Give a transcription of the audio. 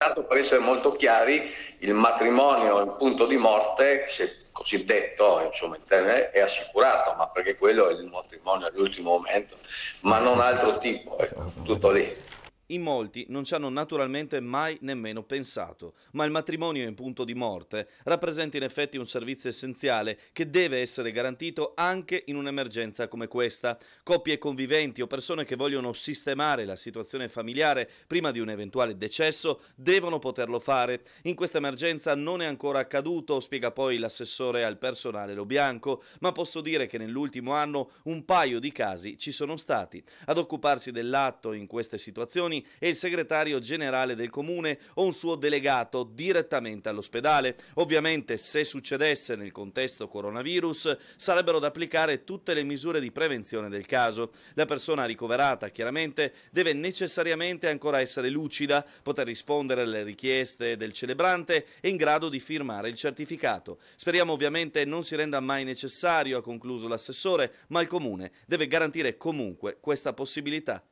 Tanto per essere molto chiari, il matrimonio in punto di morte, se così insomma, il termine è assicurato, ma perché quello è il matrimonio all'ultimo momento, ma non altro tipo, ecco, tutto lì. In molti non ci hanno naturalmente mai nemmeno pensato, ma il matrimonio in punto di morte rappresenta in effetti un servizio essenziale che deve essere garantito anche in un'emergenza come questa. Coppie conviventi o persone che vogliono sistemare la situazione familiare prima di un eventuale decesso devono poterlo fare. In questa emergenza non è ancora accaduto, spiega poi l'assessore al personale Lo Bianco, ma posso dire che nell'ultimo anno un paio di casi ci sono stati. Ad occuparsi dell'atto in queste situazioni Comuni e il segretario generale del Comune o un suo delegato direttamente all'ospedale. Ovviamente se succedesse nel contesto coronavirus sarebbero da applicare tutte le misure di prevenzione del caso. La persona ricoverata chiaramente deve necessariamente ancora essere lucida, poter rispondere alle richieste del celebrante e in grado di firmare il certificato. Speriamo ovviamente non si renda mai necessario, ha concluso l'assessore, ma il Comune deve garantire comunque questa possibilità.